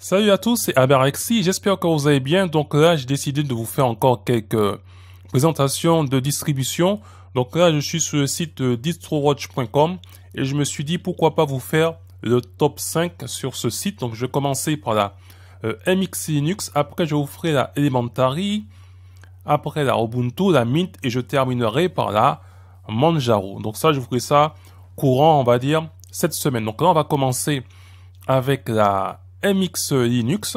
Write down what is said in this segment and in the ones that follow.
Salut à tous, c'est Aberexy, j'espère que vous allez bien. Donc là, j'ai décidé de vous faire encore quelques présentations de distribution. Donc là, je suis sur le site euh, distrowatch.com et je me suis dit pourquoi pas vous faire le top 5 sur ce site. Donc je vais commencer par la euh, MX Linux, après je vous ferai la Elementary, après la Ubuntu, la Mint et je terminerai par la Manjaro. Donc ça, je vous ferai ça courant, on va dire, cette semaine. Donc là, on va commencer avec la MX Linux.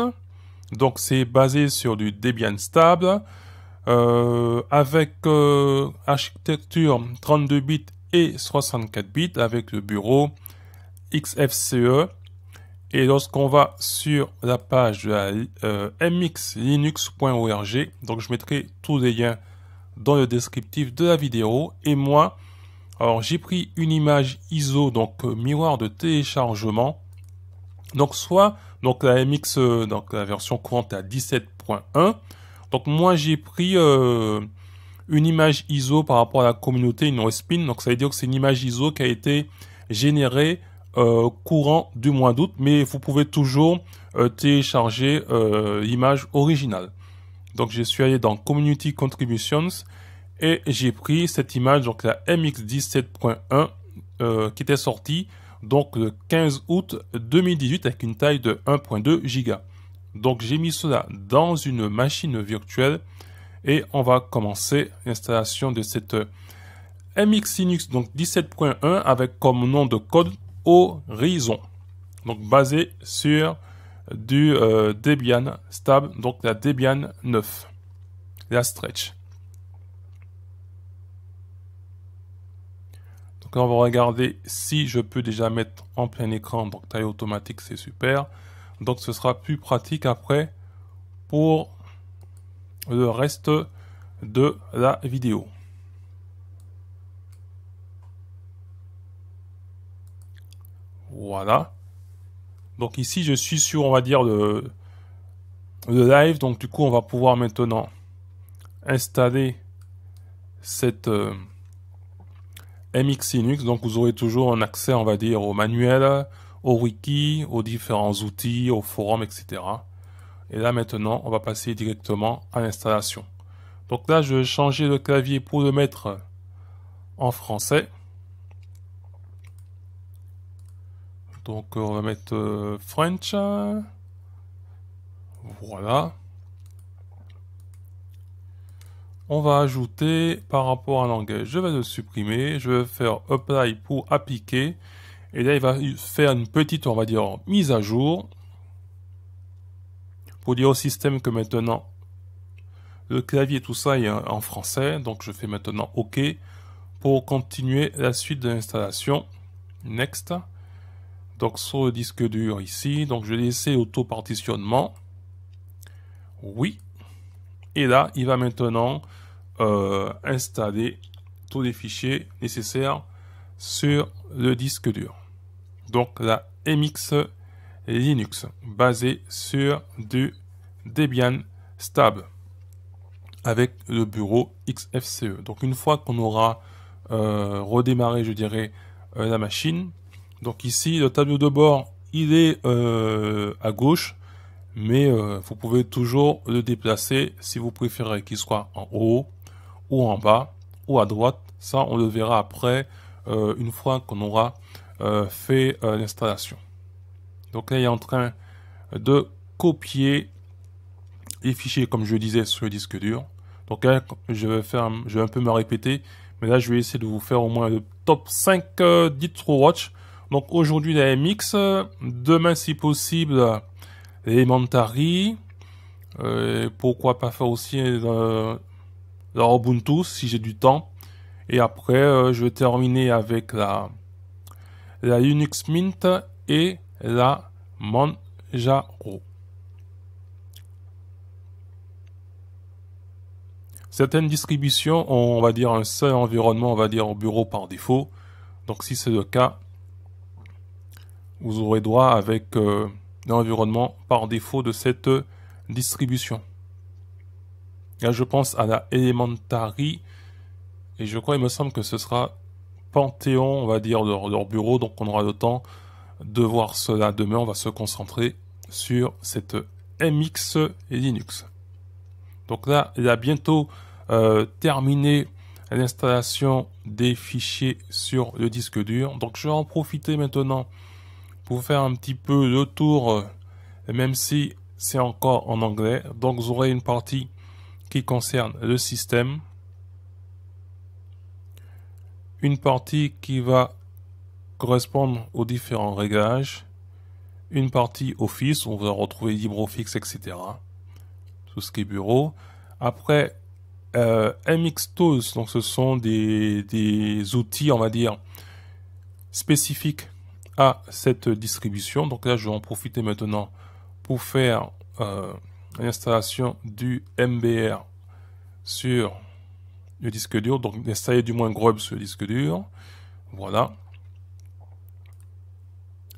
Donc c'est basé sur du Debian stable euh, avec euh, architecture 32 bits et 64 bits avec le bureau XFCE. Et lorsqu'on va sur la page de euh, mxlinux.org, donc je mettrai tous les liens dans le descriptif de la vidéo. Et moi, alors j'ai pris une image ISO, donc miroir de téléchargement. Donc soit donc la MX, euh, donc la version courante à 17.1. Donc moi j'ai pris euh, une image ISO par rapport à la communauté, une respin. Donc ça veut dire que c'est une image ISO qui a été générée euh, courant du mois d'août, mais vous pouvez toujours télécharger l'image originale. Donc je suis allé dans Community Contributions et j'ai pris cette image, donc la MX 17.1 qui était sortie donc le euh, 15 août 2018 avec une taille de 1.2 giga. Donc j'ai mis cela dans une machine virtuelle et on va commencer l'installation de cette euh, MX Linux donc 17.1 avec comme nom de code Horizon. Donc basé sur du euh, Debian stable, donc la Debian 9, la stretch. on va regarder si je peux déjà mettre en plein écran, donc taille automatique, c'est super. Donc ce sera plus pratique après pour le reste de la vidéo. Voilà. Donc ici, je suis sur, on va dire, le, live. Donc du coup, on va pouvoir maintenant installer cette... Euh, MX Linux, donc vous aurez toujours un accès, on va dire, au manuel, au wiki, aux différents outils, au forum etc. Et là maintenant, on va passer directement à l'installation. Donc là, je vais changer le clavier pour le mettre en français. Donc on va mettre euh, French. Voilà. on va ajouter par rapport à l'anglais. Je vais le supprimer, je vais faire apply pour appliquer. Et là, il va faire une petite, on va dire, mise à jour pour dire au système que maintenant le clavier, tout ça est en français. Donc, je fais maintenant OK pour continuer la suite de l'installation. Next. Donc, sur le disque dur ici, donc je vais laisser auto-partitionnement. Oui. Et là, il va maintenant euh, installer tous les fichiers nécessaires sur le disque dur. Donc la MX Linux basée sur du Debian stable avec le bureau XFCE. Donc une fois qu'on aura euh, redémarré, je dirais, euh, la machine. Donc ici, le tableau de bord, il est à gauche, mais vous pouvez toujours le déplacer si vous préférez qu'il soit en haut, en bas ou à droite. Ça, on le verra après, euh, une fois qu'on aura euh, fait euh, l'installation. Donc là, il est en train de copier les fichiers, comme je disais, sur le disque dur. Donc je vais, faire, je vais un peu me répéter, mais là, je vais essayer de vous faire au moins le top 5 d'Itro Watch. Donc aujourd'hui, la MX, demain, si possible, l'Elementary. pourquoi pas faire aussi la Ubuntu si j'ai du temps. Et après, euh, je vais terminer avec la, la Unix Mint et la Manjaro. Certaines distributions ont, on va dire, un seul environnement, on va dire, au bureau par défaut. Donc, si c'est le cas, vous aurez droit avec euh, l'environnement par défaut de cette distribution. Là, je pense à la Elementary. Et je crois, il me semble que ce sera Panthéon, on va dire, leur, bureau. Donc, on aura le temps de voir cela demain. On va se concentrer sur cette MX Linux. Donc là, il a bientôt euh, terminé l'installation des fichiers sur le disque dur. Donc je vais en profiter maintenant pour faire un petit peu le tour, euh, même si c'est encore en anglais. Donc vous aurez une partie qui concerne le système, une partie qui va correspondre aux différents réglages, une partie Office, on va retrouver LibreOffice, etc. Tout ce qui est bureau. Après, euh, MX Tools, donc ce sont des, outils, on va dire, spécifiques à cette distribution. Donc là, je vais en profiter maintenant pour faire euh, l'installation du MBR sur le disque dur, donc d'installer du moins Grub sur le disque dur. Voilà.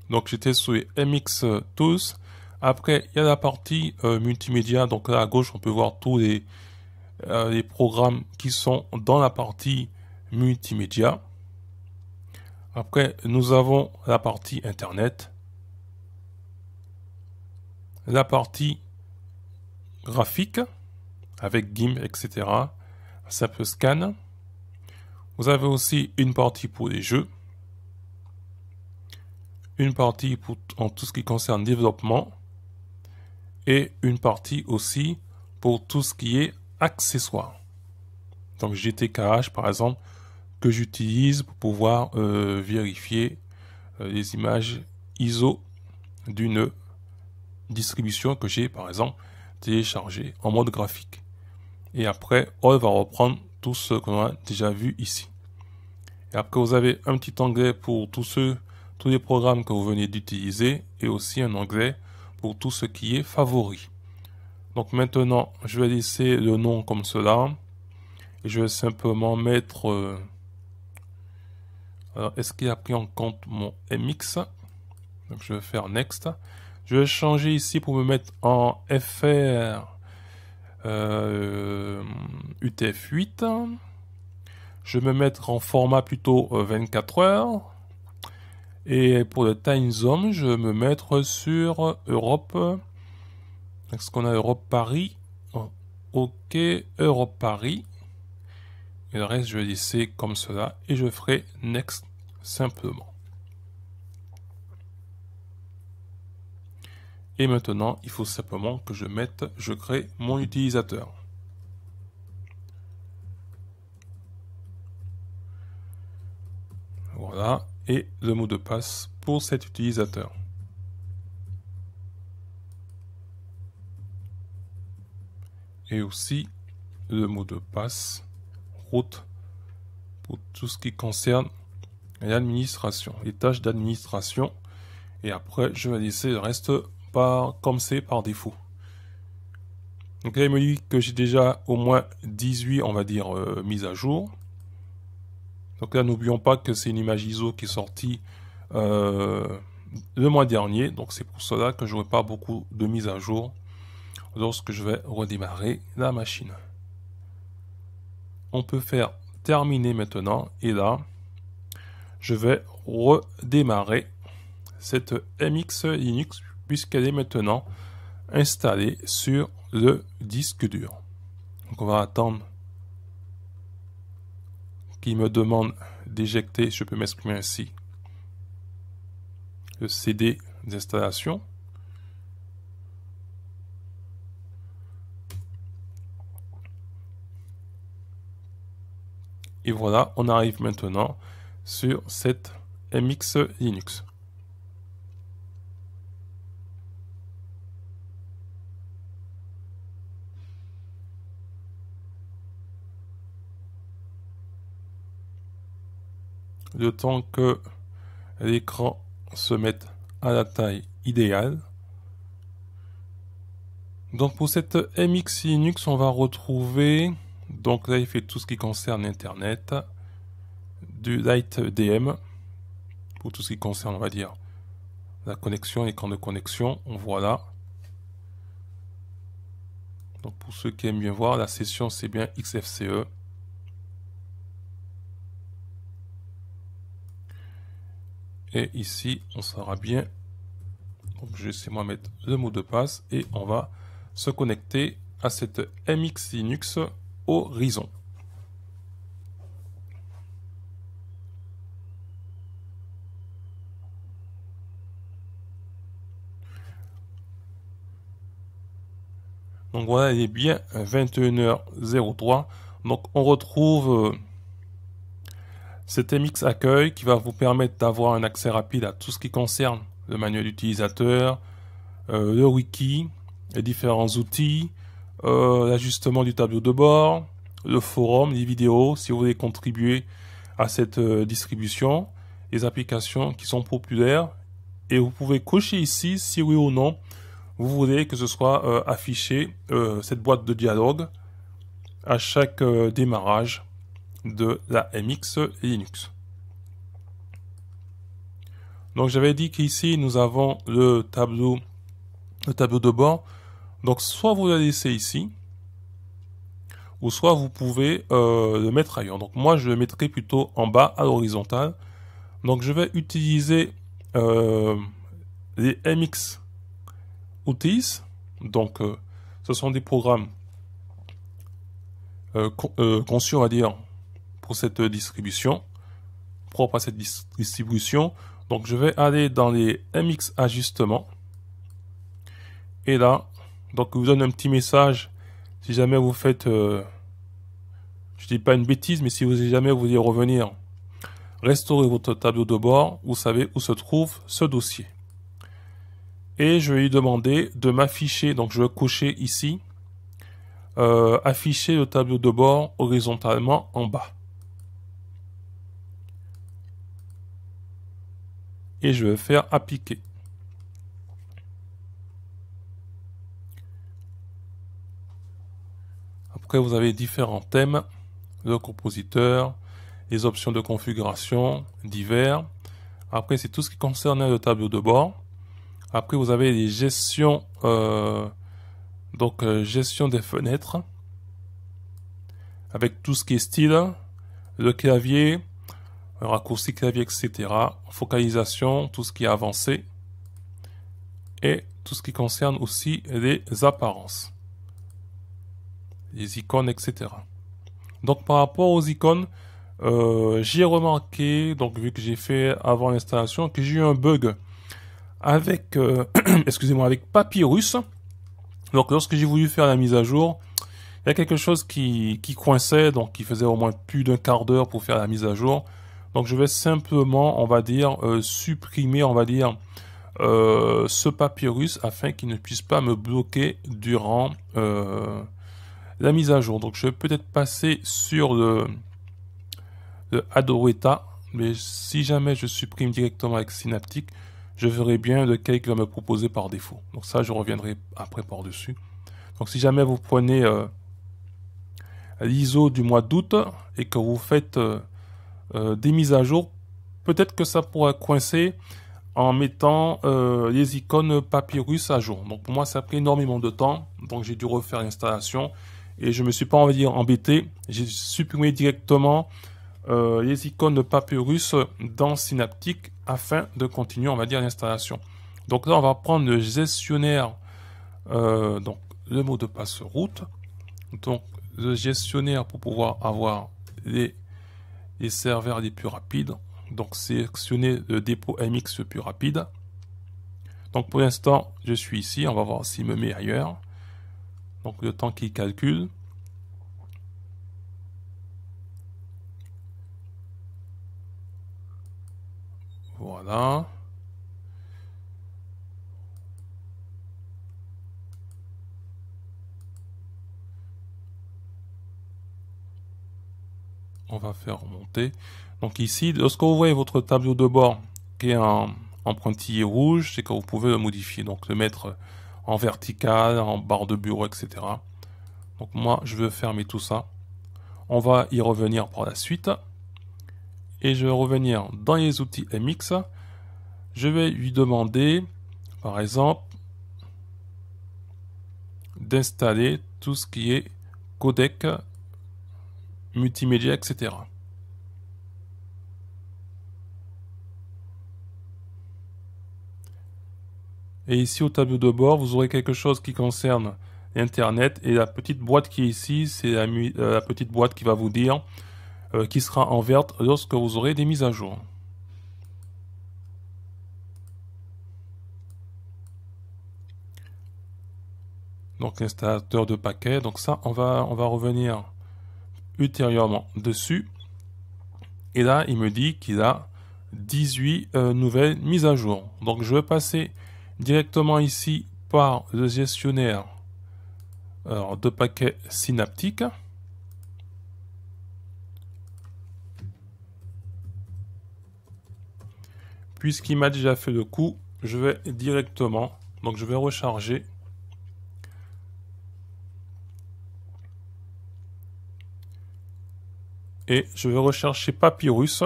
Donc j'étais sur MX Tools. Après, il y a la partie euh, multimédia. Donc là à gauche, on peut voir tous les, euh, les programmes qui sont dans la partie multimédia. Après, nous avons la partie Internet, la partie graphique avec GIMP, etc. Ça peut scan. Vous avez aussi une partie pour les jeux. Une partie pour, en tout ce qui concerne développement. Et une partie aussi pour tout ce qui est accessoire. Donc GTKH par exemple que j'utilise pour pouvoir euh, vérifier euh, les images ISO d'une distribution que j'ai par exemple télécharger en mode graphique. Et après, on va reprendre tout ce qu'on a déjà vu ici. Et après, vous avez un petit onglet pour tous ceux, tous les programmes que vous venez d'utiliser et aussi un anglais pour tout ce qui est favori. Donc maintenant, je vais laisser le nom comme cela. Et je vais simplement mettre... Euh, alors, est-ce qu'il a pris en compte mon MX Donc, je vais faire Next. Je vais changer ici pour me mettre en FR UTF-8. Euh, je vais me mettre en format plutôt 24 euh, heures. Et pour le time zone, je vais me mettre sur Europe. Est-ce qu'on a Europe Paris oh, Ok, Europe Paris. Et le reste, je vais laisser comme cela et je ferai Next simplement. Et maintenant, il faut simplement que je mette, je crée mon utilisateur. Voilà, et le mot de passe pour cet utilisateur. Et aussi le mot de passe route pour tout ce qui concerne l'administration, les tâches d'administration. Et après, je vais laisser le reste comme c'est par défaut. Donc là, il me dit que j'ai déjà au moins 18, on va dire, euh, mises à jour. Donc là, n'oublions pas que c'est une image ISO qui est sortie euh, le mois dernier. Donc c'est pour cela que je n'aurai pas beaucoup de mises à jour lorsque je vais redémarrer la machine. On peut faire terminer maintenant. Et là, je vais redémarrer cette MX Linux puisqu'elle est maintenant installée sur le disque dur. Donc on va attendre qu'il me demande d'éjecter, je peux m'exprimer ainsi, le CD d'installation. Et voilà, on arrive maintenant sur cette MX Linux. le temps que l'écran se mette à la taille idéale. Donc pour cette MX Linux, on va retrouver, donc là il fait tout ce qui concerne Internet, du Light DM, pour tout ce qui concerne, on va dire, la connexion, l'écran de connexion, on voit là. Donc pour ceux qui aiment bien voir, la session c'est bien XFCE. Et ici, on sera bien. Donc, je sais moi mettre le mot de passe et on va se connecter à cette MX Linux Horizon. Donc voilà, il est bien 21h03. Donc on retrouve euh, MX Accueil qui va vous permettre d'avoir un accès rapide à tout ce qui concerne le manuel utilisateur, euh, le wiki, les différents outils, euh, l'ajustement du tableau de bord, le forum, les vidéos, si vous voulez contribuer à cette euh, distribution, les applications qui sont populaires. Et vous pouvez cocher ici si oui ou non vous voulez que ce soit affiché, cette boîte de dialogue, à chaque démarrage de la MX Linux. Donc j'avais dit qu'ici nous avons le tableau, le tableau de bord. Donc soit vous le laissez ici, ou soit vous pouvez euh, le mettre ailleurs. Donc moi je le mettrai plutôt en bas à l'horizontale. Donc je vais utiliser euh, les MX Outils. Donc euh, ce sont des programmes conçus on va dire cette distribution, propre à cette distribution. Donc je vais aller dans les MX ajustements. Et là, donc je vous donne un petit message si jamais vous faites, je euh, je dis pas une bêtise, mais si vous jamais vous voulez revenir, restaurer votre tableau de bord, vous savez où se trouve ce dossier. Et je vais lui demander de m'afficher, donc je vais cocher ici, euh, afficher le tableau de bord horizontalement en bas. je vais faire appliquer. Après, vous avez différents thèmes, le compositeur, les options de configuration, divers. Après, c'est tout ce qui concerne le tableau de bord. Après, vous avez les gestions, euh, donc euh, gestion des fenêtres, avec tout ce qui est style, le clavier, raccourci clavier, etc. Focalisation, tout ce qui est avancé. Et tout ce qui concerne aussi les apparences. Les icônes, etc. Donc par rapport aux icônes, euh, j'ai remarqué, donc vu que j'ai fait avant l'installation, que j'ai eu un bug avec, euh, excusez-moi, avec Papyrus. Donc lorsque j'ai voulu faire la mise à jour, il y a quelque chose qui, qui coinçait, donc qui faisait au moins plus d'un quart d'heure pour faire la mise à jour. Donc je vais simplement, on va dire, euh, supprimer, on va dire, euh, ce papyrus afin qu'il ne puisse pas me bloquer durant euh, la mise à jour. Donc je vais peut-être passer sur le, le Adoreta, mais si jamais je supprime directement avec Synaptic, je verrai bien lequel il va me proposer par défaut. Donc ça, je reviendrai après par-dessus. Donc si jamais vous prenez l'ISO du mois d'août et que vous faites euh, des mises à jour, peut-être que ça pourrait coincer en mettant euh, les icônes Papyrus à jour. Donc pour moi, ça a pris énormément de temps, donc j'ai dû refaire l'installation et je ne me suis pas, on va embêté. J'ai supprimé directement euh, les icônes Papyrus dans Synaptic afin de continuer, on va dire, l'installation. Donc là, on va prendre le gestionnaire, donc le mot de passe route, donc le gestionnaire pour pouvoir avoir les les serveurs les plus rapides. Donc sélectionner le dépôt MX le plus rapide. Donc pour l'instant, je suis ici. On va voir s'il me met ailleurs. Donc le temps qu'il calcule. Voilà. on va faire remonter. Donc ici, lorsque vous voyez votre tableau de bord qui est en, en pointillé rouge, c'est que vous pouvez le modifier. Donc le mettre en vertical, en barre de bureau, etc. Donc moi, je veux fermer tout ça. On va y revenir pour la suite. Et je vais revenir dans les outils MX. Je vais lui demander, par exemple, d'installer tout ce qui est codec multimédia, etc. Et ici au tableau de bord, vous aurez quelque chose qui concerne Internet. Et la petite boîte qui est ici, c'est la, euh, petite boîte qui va vous dire euh, qui sera en verte lorsque vous aurez des mises à jour. Donc l'installateur de paquets. Donc ça, on va, on va revenir ultérieurement dessus. Et là, il me dit qu'il a 18 euh, nouvelles mises à jour. Donc je vais passer directement ici par le gestionnaire de paquets synaptique Puisqu'il m'a déjà fait le coup, je vais directement, donc je vais recharger Et je vais rechercher Papyrus.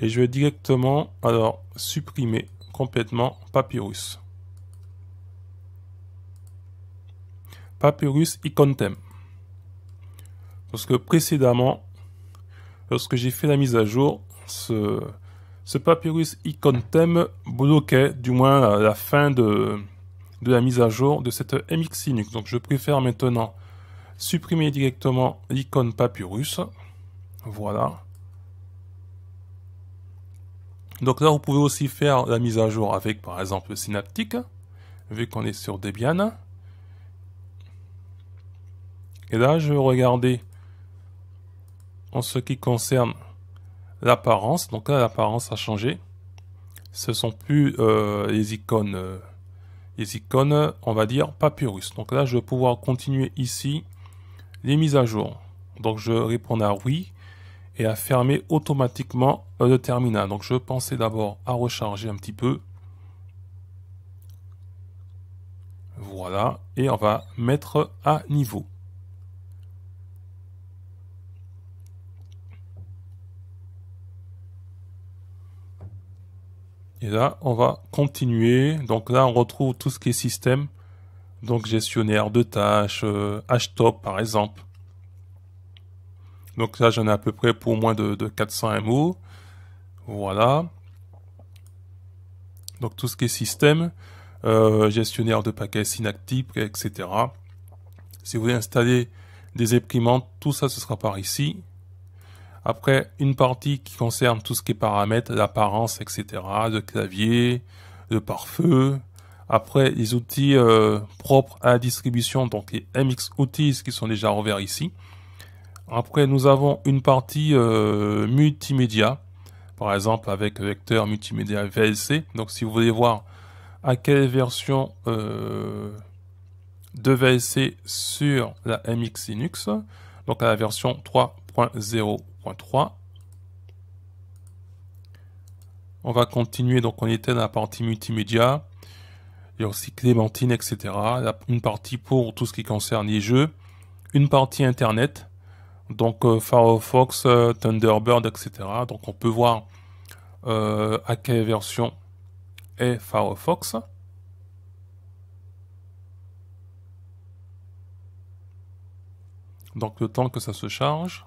Et je vais directement, alors, supprimer complètement Papyrus. Papyrus Icontem. Parce que précédemment, lorsque j'ai fait la mise à jour, ce, ce papyrus Icontem bloquait du moins à la fin de, de la mise à jour de cette MX Linux. Donc je préfère maintenant supprimer directement l'icône Papyrus. Voilà. Donc là, vous pouvez aussi faire la mise à jour avec, par exemple, Synaptic, vu qu'on est sur Debian. Et là, je vais regarder en ce qui concerne l'apparence. Donc là, l'apparence a changé. Ce sont plus euh, les icônes... Euh, les icônes, on va dire Papyrus. Donc là, je vais pouvoir continuer ici les mises à jour. Donc je réponds à oui et à fermer automatiquement le terminal. Donc je pensais d'abord à recharger un petit peu. Voilà, et on va mettre à niveau. Et là, on va continuer. Donc là, on retrouve tout ce qui est système. Donc gestionnaire de tâches, euh, htop par exemple. Donc là, j'en ai à peu près pour moins de, 400 MO. Voilà. Donc tout ce qui est système, euh, gestionnaire de paquets synactiques, etc. Si vous voulez installer des imprimantes, tout ça, ce sera par ici. Après, une partie qui concerne tout ce qui est paramètres d'apparence, etc., de clavier, de pare-feu. Après, les outils euh, propres à la distribution, donc les MX Outils qui sont déjà revers ici. Après, nous avons une partie euh, multimédia, par exemple avec vecteur multimédia VLC. Donc, si vous voulez voir à quelle version euh, de VLC sur la MX Linux, donc à la version 3. 0.3 On va continuer, donc on était dans la partie multimédia. Il y a aussi Clémentine, etc. Une partie pour tout ce qui concerne les jeux. Une partie Internet. Donc euh, Firefox, euh, Thunderbird, etc. Donc on peut voir euh, à quelle version est Firefox. Donc le temps que ça se charge.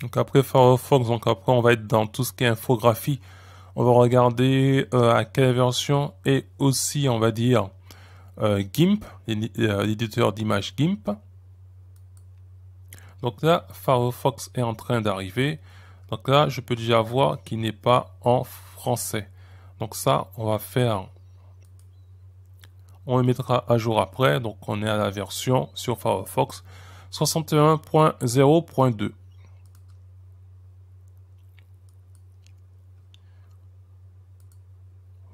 Donc après Firefox, donc après on va être dans tout ce qui est infographie. On va regarder euh, à quelle version et aussi on va dire euh, GIMP, euh, l'éditeur d'image GIMP. Donc là, Firefox est en train d'arriver. Donc là, je peux déjà voir qu'il n'est pas en français. Donc ça, on va faire... On le mettra à jour après. Donc on est à la version sur Firefox 61.0.2.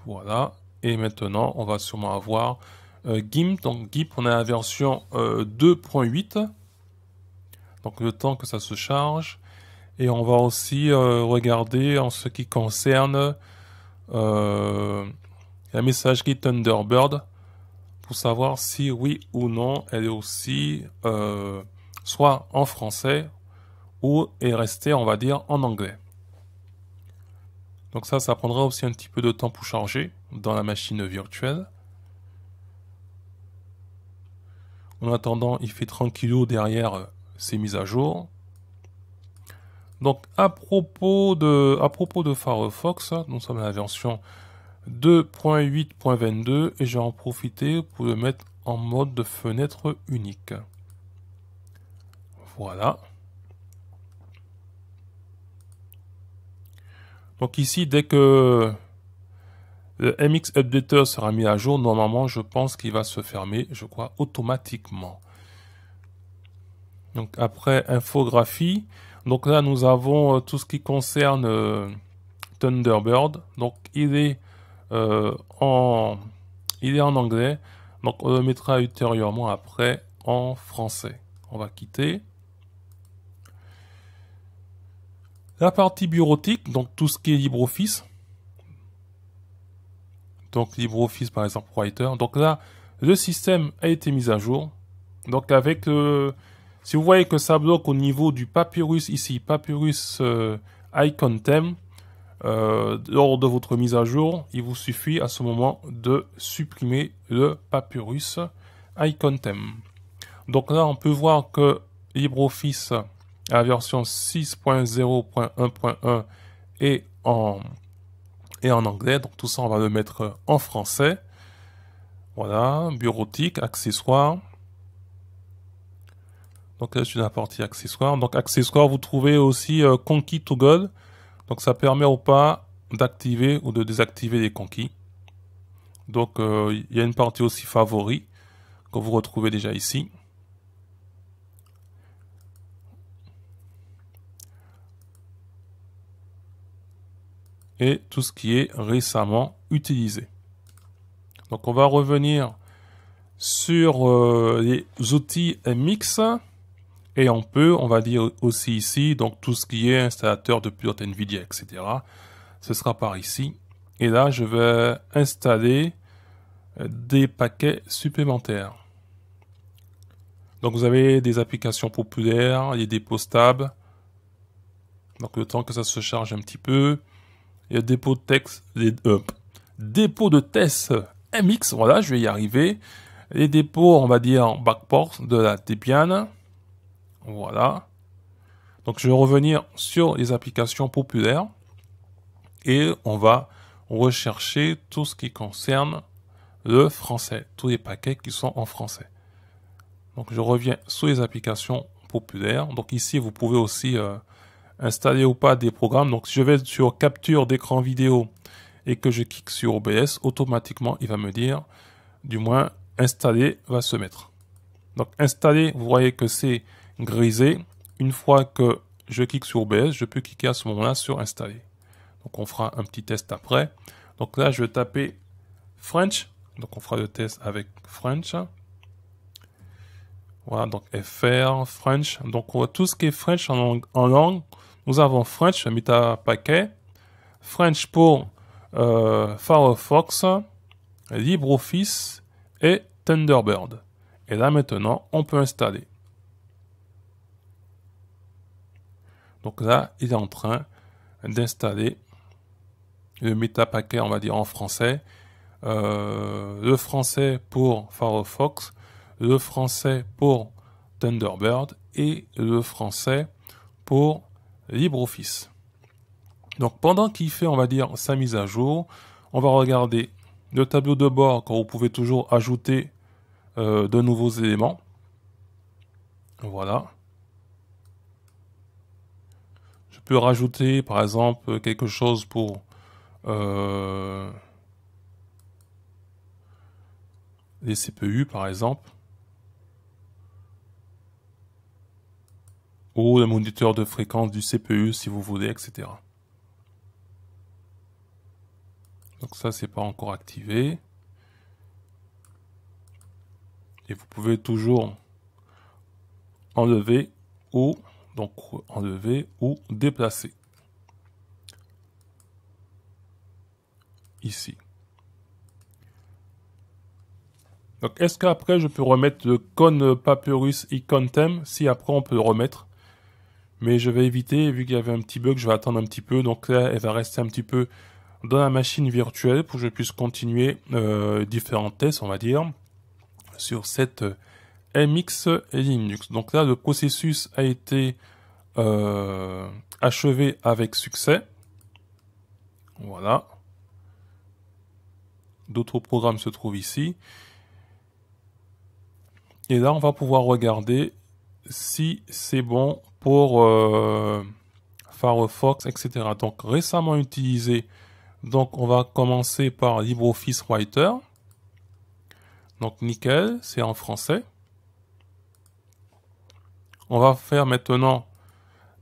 Voilà. Et maintenant, on va sûrement avoir euh, GIMP. Donc GIMP, on a la version 2.8. Euh, Donc le temps que ça se charge. Et on va aussi euh, regarder en ce qui concerne la qui Thunderbird pour savoir si oui ou non elle est aussi soit en français ou est restée, on va dire, en anglais. Donc ça, ça prendra aussi un petit peu de temps pour charger dans la machine virtuelle. En attendant, il fait tranquillou derrière euh, ses mises à jour. Donc à propos de, à propos de Firefox, hein, nous sommes à la version 2.8.22 et j'ai en profité pour le mettre en mode de fenêtre unique. Voilà. Donc ici, dès que le MX Updater sera mis à jour, normalement, je pense qu'il va se fermer, je crois, automatiquement. Donc après, infographie. Donc là, nous avons euh, tout ce qui concerne euh, Thunderbird. Donc il est, euh, en, il est en anglais. Donc on le mettra ultérieurement après en français. On va quitter. La partie bureautique, donc tout ce qui est LibreOffice. Donc LibreOffice par exemple Writer. Donc là, le système a été mis à jour. Donc avec, euh, si vous voyez que ça bloque au niveau du papyrus ici, papyrus euh, icon theme, euh, lors de votre mise à jour, il vous suffit à ce moment de supprimer le papyrus icon theme. Donc là, on peut voir que LibreOffice la version 6.0.1.1 et en, et en anglais. Donc tout ça, on va le mettre en français. Voilà, bureautique, accessoires. Donc là, je la partie accessoires. Donc accessoires, vous trouvez aussi euh, conquis to gold. Donc ça permet ou pas d'activer ou de désactiver les conquis. Donc euh, il y a une partie aussi favori que vous retrouvez déjà ici. et tout ce qui est récemment utilisé. Donc on va revenir sur euh, les outils MX et on peut, on va dire aussi ici, donc tout ce qui est installateur de pilote NVIDIA, etc. Ce sera par ici. Et là, je vais installer euh, des paquets supplémentaires. Donc vous avez des applications populaires, les dépôts stables. Donc le temps que ça se charge un petit peu. Il y a dépôt de texte, les, euh, dépôt de tests MX, voilà, je vais y arriver. Les dépôts, on va dire, backport de la Debian. Voilà. Donc je vais revenir sur les applications populaires et on va rechercher tout ce qui concerne le français, tous les paquets qui sont en français. Donc je reviens sur les applications populaires. Donc ici vous pouvez aussi euh, installer ou pas des programmes. Donc si je vais sur capture d'écran vidéo et que je clique sur OBS, automatiquement il va me dire, du moins installer va se mettre. Donc installer, vous voyez que c'est grisé. Une fois que je clique sur OBS, je peux cliquer à ce moment-là sur installer. Donc on fera un petit test après. Donc là je vais taper French. Donc on fera le test avec French. Voilà, donc FR, French. Donc on voit tout ce qui est French en langue, en langue nous avons French, Meta Paquet, French pour euh, Firefox, LibreOffice et Thunderbird. Et là maintenant, on peut installer. Donc là, il est en train d'installer le Metapacket, paquet, on va dire en français, euh, le français pour Firefox, le français pour Thunderbird et le français pour LibreOffice. Donc pendant qu'il fait, on va dire, sa mise à jour, on va regarder le tableau de bord quand vous pouvez toujours ajouter euh, de nouveaux éléments. Voilà. Je peux rajouter par exemple quelque chose pour... Euh, les CPU par exemple. ou le moniteur de fréquence du CPU si vous voulez, etc. Donc ça, c'est pas encore activé. Et vous pouvez toujours enlever ou donc enlever ou déplacer. Ici. Donc est-ce qu'après je peux remettre le con papyrus icon thème si après on peut le remettre mais je vais éviter, vu qu'il y avait un petit bug, je vais attendre un petit peu, donc là, elle va rester un petit peu dans la machine virtuelle pour que je puisse continuer euh, différents tests, on va dire, sur cette euh, MX Linux. Donc là, le processus a été euh, achevé avec succès. Voilà. D'autres programmes se trouvent ici. Et là, on va pouvoir regarder si c'est bon pour euh, Firefox, etc. Donc récemment utilisé. Donc on va commencer par LibreOffice Writer. Donc nickel, c'est en français. On va faire maintenant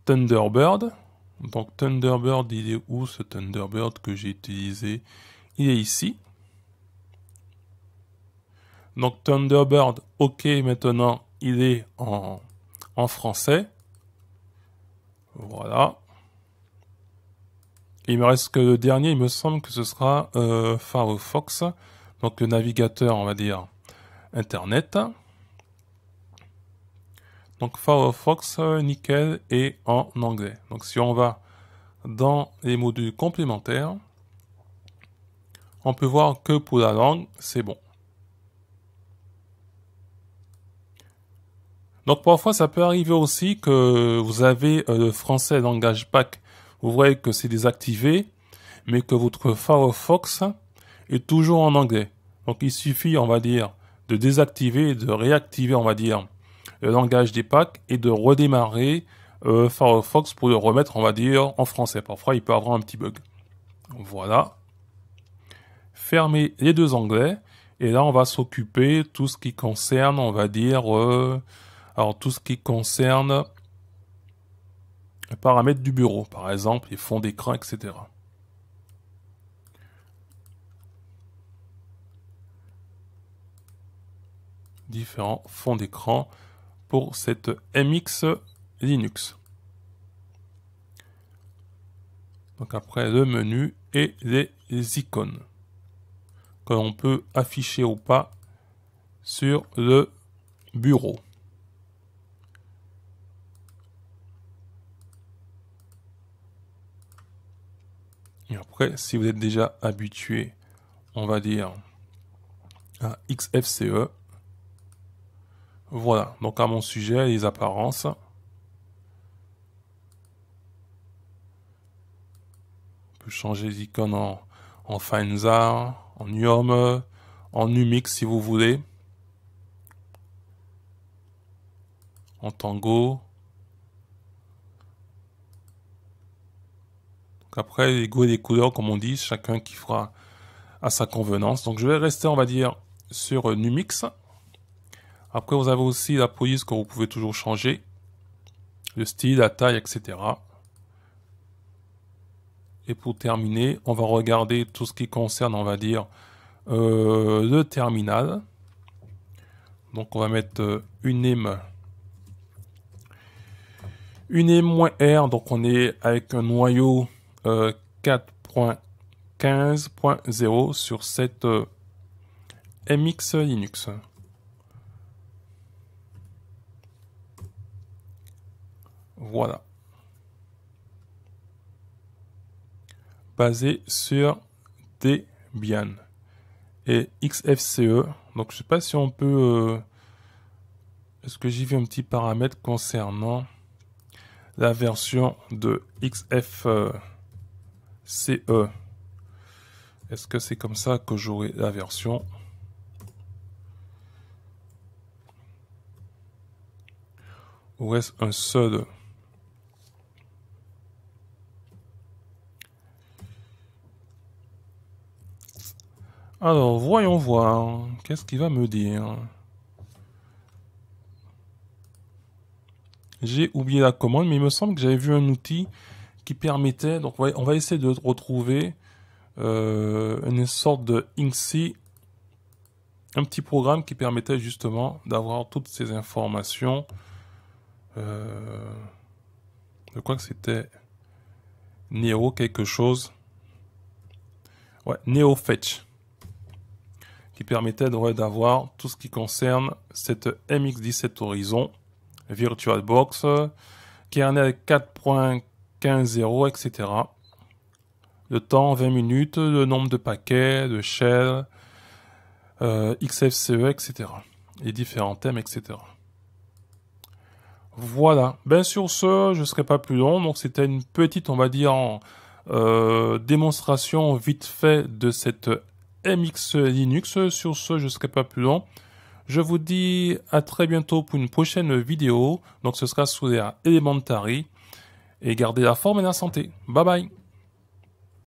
Thunderbird. Donc Thunderbird, il est où ce Thunderbird que j'ai utilisé Il est ici. Donc Thunderbird, ok, maintenant il est en, en français. Voilà. il me reste que le dernier, il me semble que ce sera euh, Firefox, donc le navigateur, on va dire, Internet. Donc Firefox, euh, nickel, et en anglais. Donc si on va dans les modules complémentaires, on peut voir que pour la langue, c'est bon. Donc parfois, ça peut arriver aussi que vous avez euh, le français langage pack, vous voyez que c'est désactivé, mais que votre Firefox est toujours en anglais. Donc il suffit, on va dire, de désactiver, de réactiver, on va dire, le langage des packs et de redémarrer euh, Firefox pour le remettre, on va dire, en français. Parfois, il peut avoir un petit bug. Voilà. Fermez les deux anglais. Et là, on va s'occuper tout ce qui concerne, on va dire... Euh, alors tout ce qui concerne les paramètres du bureau, par exemple les fonds d'écran, etc. différents fonds d'écran pour cette MX Linux. Donc après le menu et les icônes que l'on peut afficher ou pas sur le bureau. après, si vous êtes déjà habitué, on va dire, à XFCE, voilà, donc à mon sujet, les apparences. On peut changer les icônes en, en Fanzar, en Yom, en Numix si vous voulez. En Tango, Après, les goûts et les couleurs, comme on dit, chacun qui fera à sa convenance. Donc je vais rester, on va dire, sur euh, Numix. Après, vous avez aussi la police que vous pouvez toujours changer. Le style, la taille, etc. Et pour terminer, on va regarder tout ce qui concerne, on va dire, euh, le terminal. Donc on va mettre euh, une M. Une M-R, donc on est avec un noyau 4.15.0 euh, sur cette euh, MX Linux. Voilà. Basé sur Debian et XFCE. Donc je sais pas si on peut... Euh, est-ce que j'y vais un petit paramètre concernant la version de XF... CE. Est-ce que c'est comme ça que j'aurai la version Ou est-ce un seul Alors, voyons voir. Qu'est-ce qu'il va me dire J'ai oublié la commande, mais il me semble que j'avais vu un outil qui permettait, donc on va, essayer de retrouver euh, une sorte de si un petit programme qui permettait justement d'avoir toutes ces informations. Euh, je crois que c'était Neo quelque chose. Ouais, Neo Fetch qui permettait d'avoir tout ce qui concerne cette MX17 Horizon Virtual Box, qui en est 4.4 15-0, etc. Le temps 20 minutes, le nombre de paquets, de shell, euh, XFCE, etc. Les différents thèmes, etc. Voilà. Bien sur ce, je ne serai pas plus long. Donc c'était une petite, on va dire, euh, démonstration vite fait de cette euh, MX Linux. Sur ce, je ne serai pas plus long. Je vous dis à très bientôt pour une prochaine vidéo. Donc ce sera sous les Elementary et gardez la forme et la santé. Bye bye